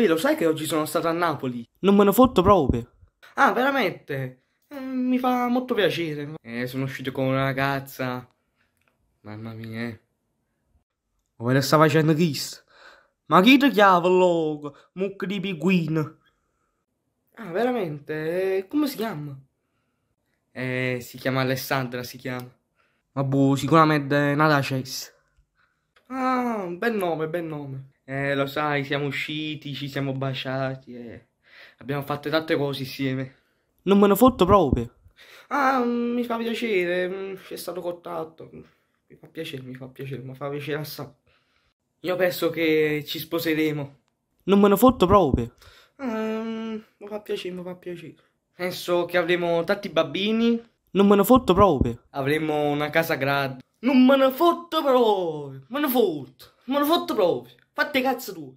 Ui, lo sai che oggi sono stato a Napoli? Non me ne fotto proprio. Ah, veramente? Eh, mi fa molto piacere. Eh, sono uscito con una ragazza. Mamma mia. Eh. Come le sta facendo chissà? Ma chi ti chiama logo? Mucca di pinguino. Ah, veramente? Eh, come si chiama? Eh, si chiama Alessandra, si chiama. Ma Vabbè, sicuramente è nata Chess. Ah, bel nome, bel nome. Eh, lo sai, siamo usciti, ci siamo baciati eh. abbiamo fatto tante cose insieme. Non me ne fotto proprio. Ah, mm, mi fa piacere, mm, c'è stato contatto. Mm, mi fa piacere, mi fa piacere, mi fa piacere assai. Io penso che ci sposeremo. Non me ne fotto proprio. Ah, mi fa piacere, mi fa piacere. Penso che avremo tanti bambini. Non me ne fotto proprio. Avremo una casa grande. Non me ne fotto proprio. Me ne fotto. Me ne fotto proprio. 不得个制度。